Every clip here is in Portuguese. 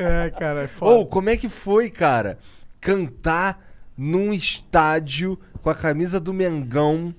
É, cara, é foda. Ou, como é que foi, cara, cantar num estádio com a camisa do Mengão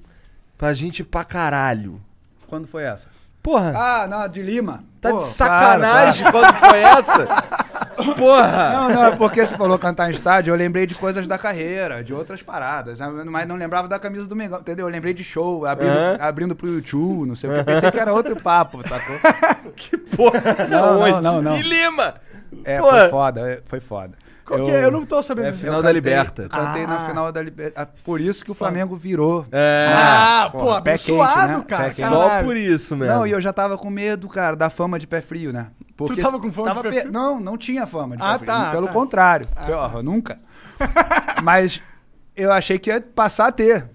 pra gente pra caralho? Quando foi essa? Porra. Ah, não, de Lima. Tá Pô, de sacanagem claro, claro. quando foi essa? Porra! Não, não, é porque você falou cantar em estádio, eu lembrei de coisas da carreira, de outras paradas. Né, mas não lembrava da camisa do Mengão, entendeu? Eu lembrei de show, abrindo, uhum. abrindo pro YouTube, não sei o que. Pensei que era outro papo, tá que porra! Não, não, não, não. De Lima! É, Pô, foi foda, é, foi foda. Eu, é? eu, não tô sabendo. É final cantei, da Liberta. Cantei ah. na final da Liberta. Ah, por isso que o Flamengo virou. É. Ah, pô, abençoado, né? cara. Só por isso mesmo. Não, e eu já tava com medo, cara, da fama de pé frio, né? Porque tu tava com fama tava de pé frio? Não, não tinha fama de ah, pé frio. Tá, Pelo tá. contrário. Ah, Pior, tá. nunca. Mas eu achei que ia passar a ter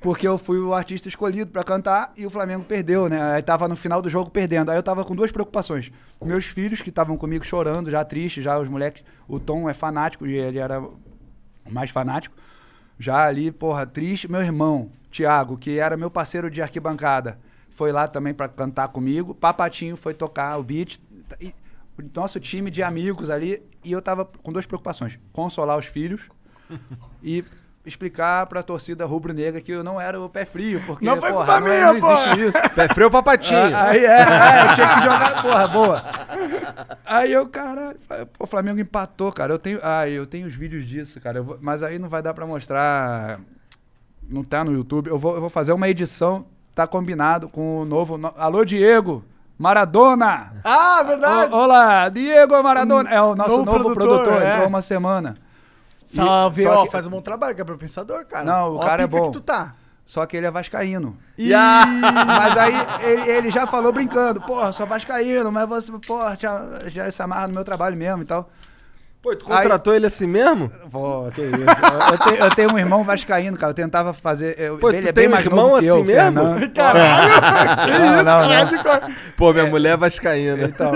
porque eu fui o artista escolhido para cantar e o Flamengo perdeu, né? Aí tava no final do jogo perdendo. Aí eu tava com duas preocupações. Meus filhos, que estavam comigo chorando, já tristes, já os moleques. O Tom é fanático e ele era mais fanático. Já ali, porra, triste. Meu irmão, Thiago, que era meu parceiro de arquibancada, foi lá também para cantar comigo. Papatinho foi tocar o beat. E, nosso time de amigos ali. E eu tava com duas preocupações: consolar os filhos e explicar pra torcida rubro-negra que eu não era o pé frio, porque, não foi porra, não, minha, não existe isso. Pé frio é papatinho? Ah, aí é, é, tinha que jogar, porra, boa. Aí eu, cara, o Flamengo empatou, cara. Eu tenho, ah, eu tenho os vídeos disso, cara. Vou, mas aí não vai dar pra mostrar, não tá no YouTube. Eu vou, eu vou fazer uma edição, tá combinado com o novo... No... Alô, Diego! Maradona! Ah, verdade! O, olá, Diego Maradona! Hum, é o nosso novo, novo produtor, produtor é. entrou uma semana. Salve, ó, que... faz um bom trabalho, é Pensador, cara. Não, o ó, cara é bom. que tu tá. Só que ele é vascaíno. Yeah. Mas aí ele, ele, já falou brincando, porra, sou vascaíno, mas você, porra, já, já se amarra no meu trabalho mesmo e tal. Pô, tu contratou aí... ele assim mesmo? Pô, que isso. eu, tenho, eu, tenho, um irmão vascaíno, cara. Eu tentava fazer. Eu, Pô, ele tu é tem bem um mais irmão assim eu, mesmo? Caralho, é. que isso, não, não, não. Pô, minha é... mulher é vascaína. Então.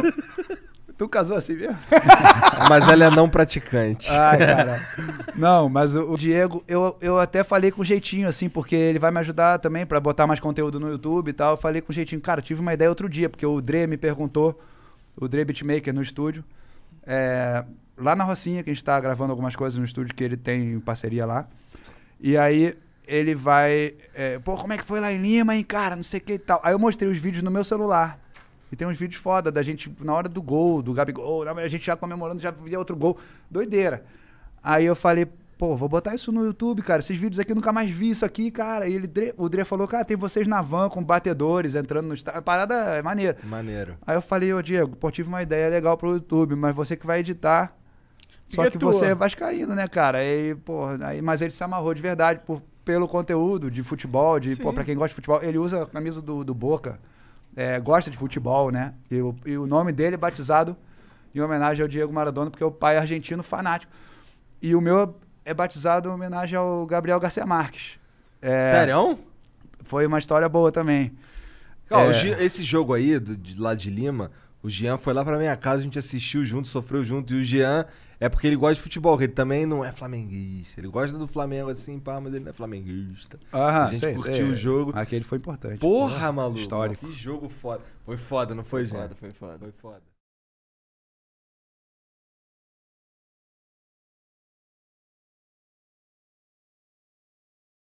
Tu casou assim mesmo? mas ela é não praticante. Ai, cara. Não, mas o, Diego, eu, eu até falei com jeitinho, assim, porque ele vai me ajudar também para botar mais conteúdo no YouTube e tal. Eu falei com jeitinho. Cara, tive uma ideia outro dia, porque o Dre me perguntou, o Dre Beatmaker no estúdio, é, lá na Rocinha, que a gente tá gravando algumas coisas no estúdio que ele tem parceria lá. E aí ele vai. É, Pô, como é que foi lá em Lima, hein, cara? Não sei o que e tal. Aí eu mostrei os vídeos no meu celular. E tem uns vídeos foda da gente na hora do gol, do Gabigol, a gente já comemorando, já via outro gol. Doideira. Aí eu falei, pô, vou botar isso no YouTube, cara. Esses vídeos aqui, nunca mais vi isso aqui, cara. E ele, o Dre falou, cara, tem vocês na van com batedores entrando no estádio. Parada é maneira. Maneiro. Aí eu falei, ô Diego, pô, tive uma ideia legal pro YouTube, mas você que vai editar. Só e é que você vai caindo né, cara? E, pô, aí, mas ele se amarrou de verdade por, pelo conteúdo de futebol, de, pô, pra quem gosta de futebol. Ele usa a camisa do, do Boca é, gosta de futebol, né? E o, e o nome dele é batizado em homenagem ao Diego Maradona, porque é o pai é argentino fanático. E o meu é batizado em homenagem ao Gabriel Garcia Marques. É, Sério? Foi uma história boa também. Cara, é... Esse jogo aí, do, de, lá de Lima, o Jean foi lá pra minha casa, a gente assistiu junto, sofreu junto. E o Jean é porque ele gosta de futebol, ele também não é flamenguista. Ele gosta do Flamengo assim, pá, mas ele não é flamenguista. Ah, a gente sei, curtiu sei. o jogo. Aquele foi importante. Porra, Porra maluco. Histórico. Que jogo foda. Foi foda, não foi, Jean? Foi foda, foi foda. Foi foda.